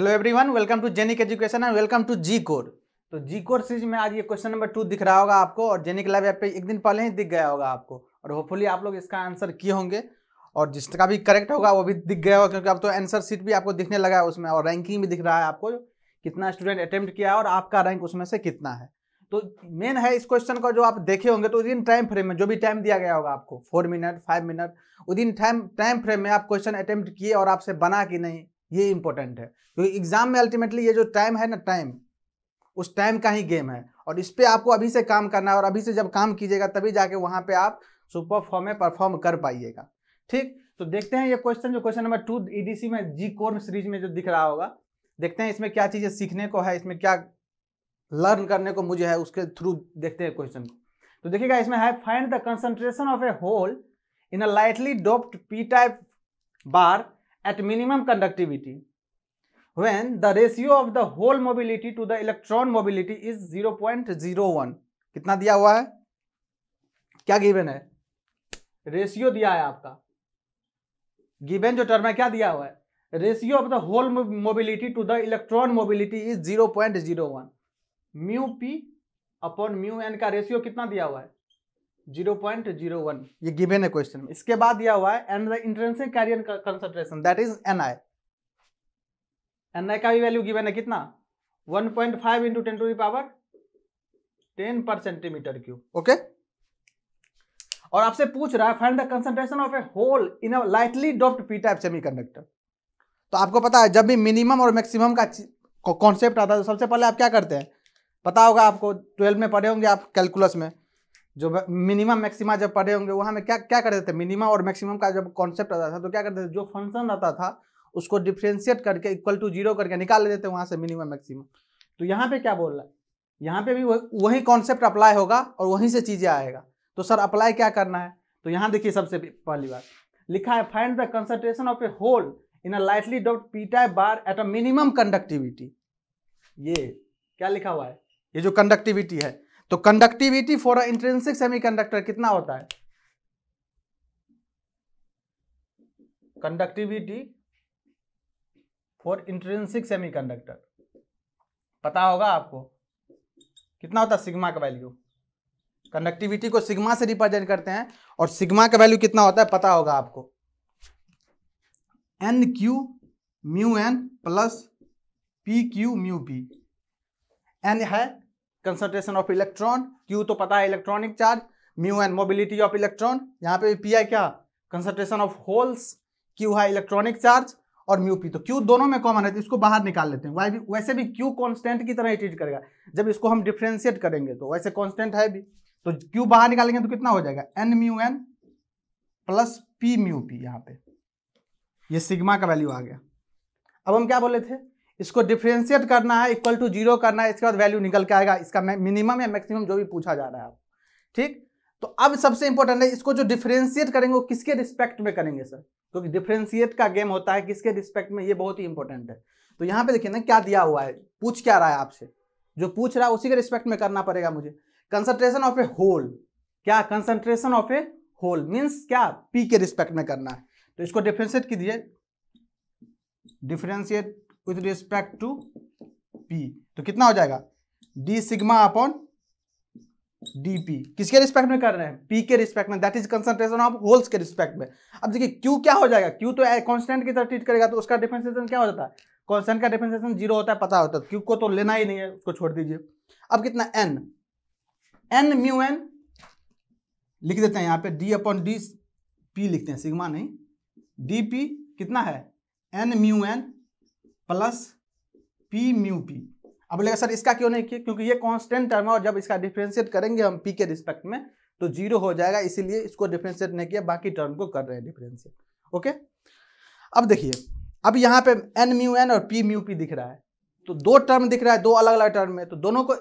Hello everyone welcome to genic education and welcome to G core तो G core series में आज ये question number two दिख रहा होगा आपको और जेनिक लाइव ऐप पे एक दिन पहले ही दिख गया होगा आपको और होपफुली आप लोग इसका आंसर किए होंगे और जिसका भी करेक्ट होगा वो भी दिख गया होगा क्योंकि अब तो आंसर सीट भी आपको दिखने लगा है उसमें और रैंकिंग भी दिख रहा है आपको कितना स्टूडेंट अटैम्प्ट किया और आपका रैंक उसमें से कितना है तो मेन है इस क्वेश्चन को जो आप देखे होंगे तो इन टाइम फ्रेम में जो भी टाइम दिया गया होगा आपको four minute five minute within time time frame में आप क्वेश्चन अटैम्प्ट किए और आपसे बना कि नहीं ये इंपॉर्टेंट है क्योंकि एग्जाम में अल्टीमेटली ये जो टाइम है ना टाइम उस टाइम का ही गेम है और इस पर आपको अभी से काम करना है और अभी से जब काम कीजिएगा तभी जाके वहाँ पे आप सुपर फॉर्म में परफॉर्म कर पाइएगा ठीक तो देखते हैं ये क्वेश्चन जो क्वेश्चन नंबर टू ई में जी कोर्म सीरीज में जो दिख रहा होगा देखते हैं इसमें क्या चीज़ें सीखने को है इसमें क्या लर्न करने को मुझे है उसके थ्रू देखते हैं क्वेश्चन तो देखिएगा इसमें है find the concentration of a hole in a lightly doped p type bar at minimum conductivity when the ratio of the hole mobility to the electron mobility is 0.01 कितना दिया हुआ है क्या गिवन है रेशियो दिया है आपका गिवन जो टर्म है क्या दिया हुआ है ratio of the hole mobility to the electron mobility is 0.01 mu p upon mu n का रेशियो कितना दिया हुआ है जीरो पॉइंट जीरो वन ये गिवेन है क्वेश्चन में इसके बाद दिया हुआ है and the intrinsic carrier concentration that is n i n i का भी वैल्यू गिवेन है कितना one point five into ten to power ten per centimetre cube okay और आपसे पूछ रहा है find the concentration of a hole in lightly doped p type semiconductor तो आपको पता है जब भी मिनिमम और मैक्सिमम का कॉन्सेप्ट आता है तो सबसे पहले आप क्या करते हैं पता होगा आपको ट्वेल्व में पढ़े होंगे आप कैलकुलस में जो मिनिमम मैक्सिमा जब पढ़े होंगे वहाँ में क्या क्या करते थे मिनिमा और मैक्सिमम का जब कॉन्सेप्ट आता था तो क्या करते थे जो फंक्शन आता था उसको डिफ्रेंशिएट करके इक्वल टू जीरो करके निकाल लेते थे वहाँ से मिनिमम मैक्सिमम तो यहाँ पे क्या बोल रहा है यहाँ पे भी वही कॉन्सेप्ट अप्लाई होगा और वहीं से चीज़ें आएगा तो सर अप्लाई क्या करना है तो यहाँ देखिए सबसे पहली बात लिखा है find the concentration of a hole in a lightly डॉट p type bar at a minimum conductivity ये क्या लिखा हुआ है ये जो कंडक्टिविटी है तो conductivity for a intrinsic semiconductor कितना होता है कंडक्टिविटी फॉर इंट्रेंसिक सेमीकंडक्टर पता होगा आपको कितना होता है सिग्मा का वैल्यू कंडक्टिविटी को सिग्मा से रिप्रेजेंट करते हैं और सिग्मा का वैल्यू कितना होता है पता होगा आपको n q mu n plus p q mu p n है कंसंट्रेशन ऑफ इलेक्ट्रॉन क्यू तो पता है electronic charge mu and mobility of electron यहाँ पे पी आई क्या कंसंट्रेशन ऑफ होल्स क्यू है इलेक्ट्रॉनिक चार्ज और म्यू पी तो क्यू दोनों में कॉमन है तो इसको बाहर निकाल लेते हैं वाई भी वैसे भी क्यू कॉन्स्टेंट की तरह ही ट्रीट करेगा जब इसको हम डिफ्रेंशिएट करेंगे तो वैसे कॉन्स्टेंट है भी तो क्यू बाहर निकालेंगे तो कितना हो जाएगा n mu n plus p mu p यहाँ पे ये सिग्मा का वैल्यू आ गया अब हम क्या बोले थे इसको डिफ्रेंशिएट करना है इक्वल टू जीरो करना है इसके बाद वैल्यू निकल के आएगा इसका मिनिमम या मैक्सिमम जो भी पूछा जा रहा है ठीक तो अब सबसे इंपॉर्टेंट है इसको जो डिफ्रेंशिएट करेंगे वो किसके रिस्पेक्ट में करेंगे सर क्योंकि डिफ्रेंशिएट का गेम होता है किसके रिस्पेक्ट में ये बहुत ही इंपॉर्टेंट है तो यहाँ पे देखिए ना क्या दिया हुआ है पूछ क्या रहा है आपसे जो पूछ रहा है उसी के रिस्पेक्ट में करना पड़ेगा मुझे कंसंट्रेशन ऑफ ए होल क्या concentration of a hole means क्या पी के रिस्पेक्ट में करना है तो इसको डिफ्रेंशिएट कीजिए differentiate with respect to p तो कितना हो जाएगा डी सिग्मा अपॉन डी किसके रिस्पेक्ट में कर रहे हैं पी के रिस्पेक्ट में that is concentration of holes के रिस्पेक्ट में अब देखिए क्यू क्या हो जाएगा क्यू तो कॉन्स्टेंट की तरह ट्रीट करेगा तो उसका डिफ्रेंसिएशन क्या हो जाता है कॉन्स्टेंट का डिफ्रेंसिएशन जीरो होता है पता होता है क्यू को तो लेना ही नहीं है उसको छोड़ दीजिए अब कितना एन एन म्यू एन लिख देते हैं यहाँ पे डी अपॉन डी पी लिखते हैं सिग्मा नहीं डी पी कितना है n mu n plus p mu p अब बोलेगा सर इसका क्यों नहीं किया क्योंकि ये कांस्टेंट टर्म है और जब इसका डिफ्रेंशिएट करेंगे हम पी के रिस्पेक्ट में तो जीरो हो जाएगा इसीलिए इसको डिफ्रेंशिएट नहीं किया बाकी टर्म को कर रहे हैं डिफ्रेंशिएट ओके अब देखिए अब यहाँ पे एन म्यू एन और पी म्यू पी दिख रहा है तो दो टर्म दिख रहा है दो अलग अलग टर्म में तो दोनों को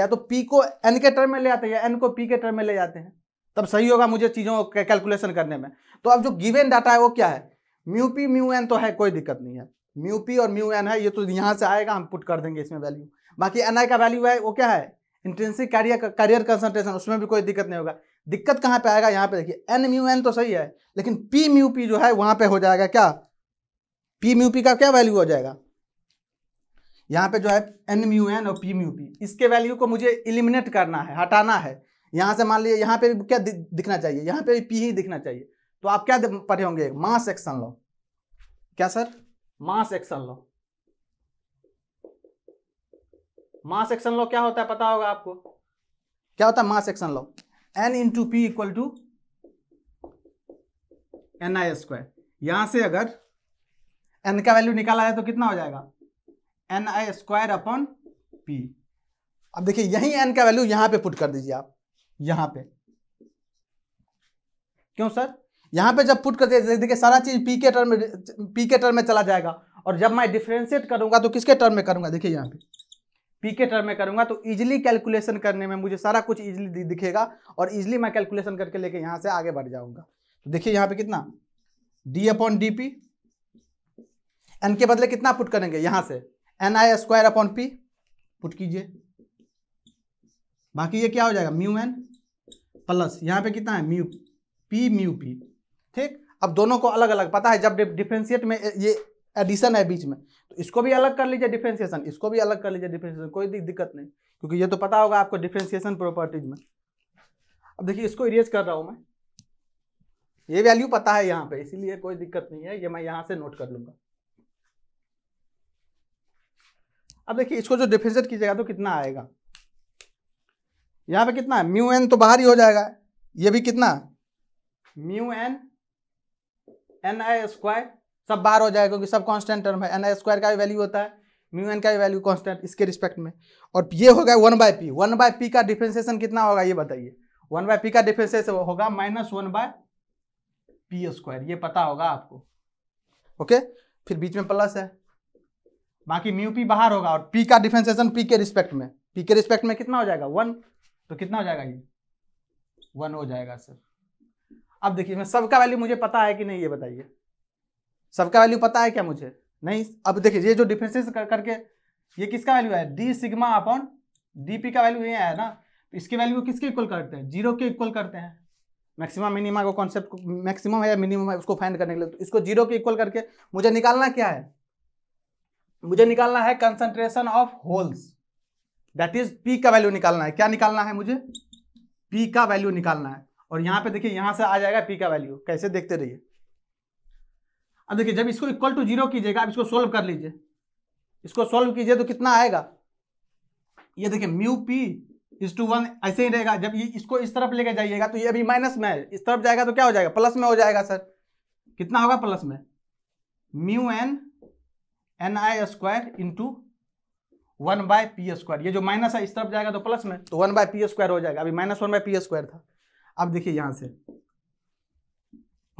या तो पी को एन के टर्म में ले आते हैं या एन को पी के टर्म में ले जाते हैं तब सही होगा मुझे चीज़ों को कैलकुलेशन करने में तो अब जो गिवेन डाटा है वो क्या है म्यू पी म्यू एन तो है कोई दिक्कत नहीं है म्यू पी और म्यू एन है ये तो यहाँ से आएगा हम पुट कर देंगे इसमें वैल्यू बाकी एन आई का वैल्यू है वो क्या है इंटेंसिव कैरियर करियर कंसंट्रेशन उसमें भी कोई दिक्कत नहीं होगा दिक्कत कहाँ पे आएगा यहाँ पे देखिए एन म्यू एन तो सही है लेकिन पी म्यू पी जो है वहाँ पे हो जाएगा क्या पी म्यू पी का क्या वैल्यू हो जाएगा यहाँ पे जो है एन म्यू एन और पी म्यू पी इसके वैल्यू को मुझे इलिमिनेट करना है हटाना है यहाँ से मान लीजिए यहाँ पे भी क्या दिखना चाहिए यहाँ पे भी पी ही दिखना चाहिए तो आप क्या पढ़े होंगे मास एक्शन लॉ क्या sir mass action law mass action क्या होता है पता होगा आपको क्या होता है mass action law n into p equal to n i square यहां से अगर एन का वैल्यू निकाला है तो कितना हो जाएगा n i square upon p अब देखिए यही एन का वैल्यू यहां पे पुट कर दीजिए आप यहां पे क्यों सर यहाँ पे जब पुट कर देखिए सारा चीज़ पी के टर्म में पी के टर्म में चला जाएगा और जब मैं डिफ्रेंशिएट करूंगा तो किसके टर्म में करूंगा देखिए यहाँ पे पी के टर्म में करूंगा तो इजीली कैलकुलेशन करने में मुझे सारा कुछ इजीली दिखेगा और इजीली मैं कैलकुलेशन करके लेके यहाँ से आगे बढ़ जाऊंगा तो देखिए यहाँ पे कितना d upon d p n के बदले कितना पुट करेंगे यहाँ से n i square upon p put कीजिए बाकी ये क्या हो जाएगा म्यू एन प्लस यहाँ पे कितना है म्यू पी म्यू पी अब दोनों को अलग अलग पता है जब डिफ्रेंशिएट में ये एडिशन है बीच में तो इसको भी अलग कर लीजिए डिफ्रेंशिएशन इसको भी अलग कर लीजिए डिफ्रेंशिएशन कोई दिक्कत नहीं क्योंकि ये तो पता होगा आपको डिफ्रेंशिएशन प्रॉपर्टीज में अब देखिए इसको इरेज कर रहा हूँ मैं ये वैल्यू पता है यहाँ पे इसीलिए कोई दिक्कत नहीं है ये मैं यहाँ से नोट कर लूंगा अब देखिए इसको जो डिफ्रेंशिएट कीजिएगा तो कितना आएगा यहाँ पे कितना है म्यू एन तो बाहर ही हो जाएगा ये भी कितना mu n n i square सब बाहर हो जाएगा क्योंकि सब कांस्टेंट टर्म है एन आई स्क्वायर का भी वैल्यू होता है म्यू एन का भी वैल्यू कांस्टेंट इसके रिस्पेक्ट में और ये होगा one by p one by p का डिफ्रेंसिएशन कितना होगा ये बताइए वन बाय पी का डिफ्रेंसिएशन होगा minus one by p square ये पता होगा आपको ओके फिर बीच में प्लस है बाकी म्यू पी बाहर होगा और पी का डिफ्रेंसिएशन पी के रिस्पेक्ट में पी के रिस्पेक्ट में कितना हो जाएगा वन तो कितना हो जाएगा ये वन हो जाएगा सर अब देखिए मैं सबका वैल्यू मुझे पता है कि नहीं ये बताइए सबका वैल्यू पता है क्या मुझे नहीं अब देखिए ये जो डिफ्रेंसेस कर, करके ये किसका वैल्यू है d sigma upon d p का वैल्यू ये है ना इसके वैल्यू किसके इक्वल करते हैं जीरो के इक्वल करते हैं मैक्सिमम मिनिमा को कॉन्सेप्ट मैक्सिमम है या मिनिमम है उसको फाइंड करने के लिए तो इसको जीरो के इक्वल करके मुझे निकालना क्या है मुझे निकालना है concentration of holes that is p का वैल्यू निकालना है क्या निकालना है मुझे पी का वैल्यू निकालना है और यहां पे देखिए यहां से आ जाएगा पी का वैल्यू कैसे देखते रहिए अब देखिए जब इसको इक्वल टू जीरो कीजिएगा आप इसको सोल्व कर लीजिए इसको सोल्व कीजिए तो कितना आएगा ये देखिए mu p is to one ऐसे ही रहेगा जब ये इसको इस तरफ लेके जाइएगा तो ये अभी माइनस में है इस तरफ जाएगा तो क्या हो जाएगा प्लस में हो जाएगा सर कितना होगा प्लस में mu n n i square into one by p square ये जो माइनस है इस तरफ जाएगा तो प्लस में तो वन बाय पी स्क्वायर हो जाएगा अभी minus one by p square था अब देखिए यहां से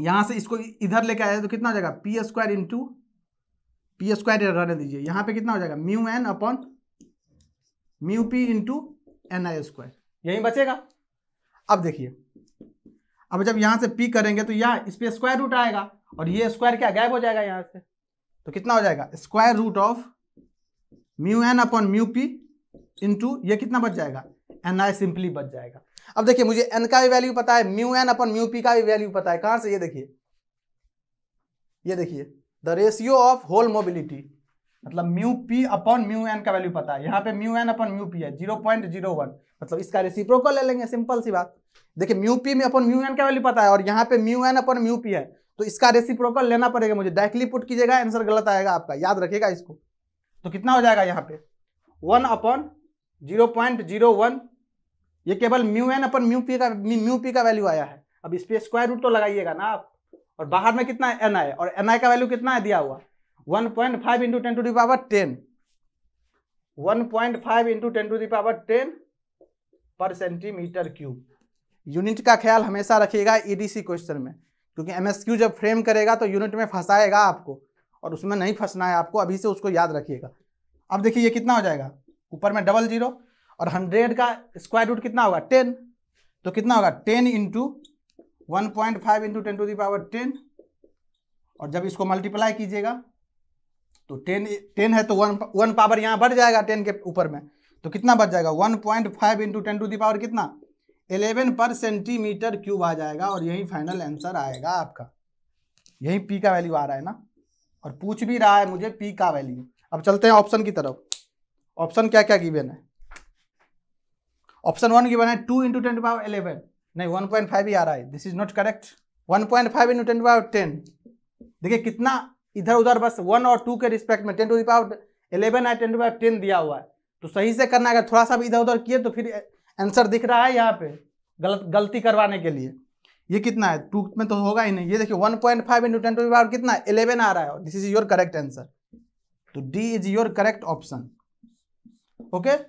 यहां से इसको इधर लेके आया तो कितना हो जाएगा p square into p square रहने दीजिए यहां पे कितना हो जाएगा mu n upon mu p into n i square यही बचेगा अब देखिए अब जब यहां से पी करेंगे तो यहां इस पर स्क्वायर रूट आएगा और ये स्क्वायर क्या गायब हो जाएगा यहां से तो कितना हो जाएगा square root of mu n upon mu p into ये कितना बच जाएगा एन आई सिंपली बच जाएगा अब देखिए मुझे एन का भी वैल्यू पता है mu n upon mu p का भी वैल्यू पता है कहां से ये देखिए ये देखिए the ratio of hole mobility मतलब mu p upon mu n का वैल्यू पता है यहाँ पे mu n upon mu p है जीरो पॉइंट जीरो वन मतलब इसका रेसिप्रोकल ले लेंगे सिंपल सी बात देखिए म्यू पी में अपन म्यू एन का वैल्यू पता है और यहाँ पे mu n upon mu p है तो इसका रेसिप्रोकल लेना पड़ेगा मुझे डायरेक्टली पुट कीजिएगा आंसर गलत आएगा आपका याद रखेगा इसको तो कितना हो जाएगा यहाँ पे one upon zero point zero one ये केवल mu n upon mu p का म्यू पी का वैल्यू आया है अब इस पर स्क्वायर रूट तो लगाइएगा ना आप और बाहर में कितना एन आई और एन आई का वैल्यू कितना है दिया हुआ one point five into ten to power ten one point five into ten to power ten per centimetre cube unit का ख्याल हमेशा रखिएगा ईडीसी e क्वेश्चन में क्योंकि क्यू जब फ्रेम करेगा तो यूनिट में फंसाएगा आपको और उसमें नहीं फंसना है आपको अभी से उसको याद रखिएगा अब देखिए ये कितना हो जाएगा ऊपर में डबल जीरो और हंड्रेड का स्क्वायर रूट कितना होगा टेन तो कितना होगा ten into one point five into ten to power ten और जब इसको मल्टीप्लाई कीजिएगा तो टेन टेन है तो वन वन पावर यहाँ बढ़ जाएगा टेन के ऊपर में तो कितना बच जाएगा one point five into ten to power कितना एलेवन पर सेंटीमीटर क्यूब आ जाएगा और यही फाइनल आंसर आएगा आपका यही पी का वैल्यू आ रहा है ना और पूछ भी रहा है मुझे पी का वैल्यू अब चलते हैं ऑप्शन की तरफ ऑप्शन क्या क्या गिवेन है ऑप्शन वन गिवन है two into ten power eleven नहीं वन पॉइंट फाइव ही आ रहा है this is not correct one point five into ten power ten देखिए कितना इधर उधर बस वन और टू के रिस्पेक्ट में टेन टू पावर इलेवन या टेन टू पावर टेन दिया हुआ है तो सही से करना अगर थोड़ा सा भी इधर उधर किए तो फिर आंसर दिख रहा है यहाँ पे गलत गलती करवाने के लिए ये कितना है टू में तो होगा ही नहीं ये देखिए one point five into ten to power कितना इलेवन आ रहा है this is your correct answer तो D is your correct option okay okay?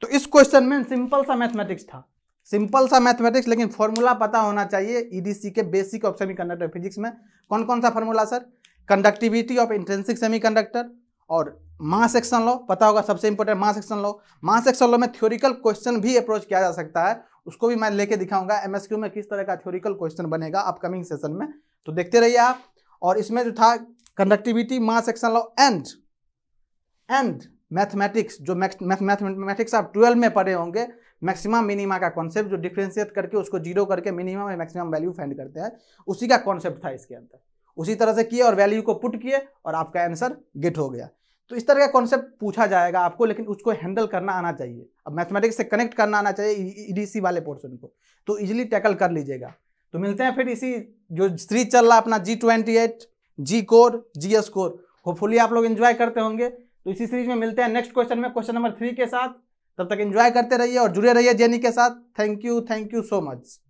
तो इस क्वेश्चन में सिंपल सा मैथमेटिक्स था सिंपल सा मैथमेटिक्स लेकिन फॉर्मूला पता होना चाहिए ईडीसी के बेसिक ऑफ सेमी फिजिक्स में कौन कौन सा formula sir conductivity of intrinsic semiconductor और मास सेक्शन लॉ पता होगा सबसे important mass section law mass section law में थ्योरिकल क्वेश्चन भी अप्रोच किया जा सकता है उसको भी मैं लेके दिखाऊंगा एमएसक्यू में किस तरह का थ्योरिकल क्वेश्चन बनेगा अपकमिंग सेशन में तो देखते रहिए आप और इसमें जो था conductivity mass section law and and mathematics जो मैथमेटिक्स आप ट्वेल्व में पढ़े होंगे मैक्सिमम मिनिमा का कॉन्सेप्ट जो डिफ्रेंशिएट करके उसको जीरो करके मिनिमम और मैक्सिमम वैल्यू फाइंड करते हैं उसी का कॉन्सेप्ट था इसके अंदर उसी तरह से किए और वैल्यू को पुट किए और आपका आंसर गेट हो गया तो इस तरह का कॉन्सेप्ट पूछा जाएगा आपको लेकिन उसको हैंडल करना आना चाहिए अब मैथमेटिक्स से कनेक्ट करना आना चाहिए ई वाले पोर्सन को तो ईजिली टैकल कर लीजिएगा तो मिलते हैं फिर इसी जो सीरीज चल रहा अपना G twenty eight G core G S core hopefully आप लोग इन्जॉय करते होंगे तो इसी सीरीज में मिलते हैं नेक्स्ट क्वेश्चन में क्वेश्चन नंबर थ्री के साथ तब तक एंजॉय करते रहिए और जुड़े रहिए जेनी e के साथ thank you thank you so much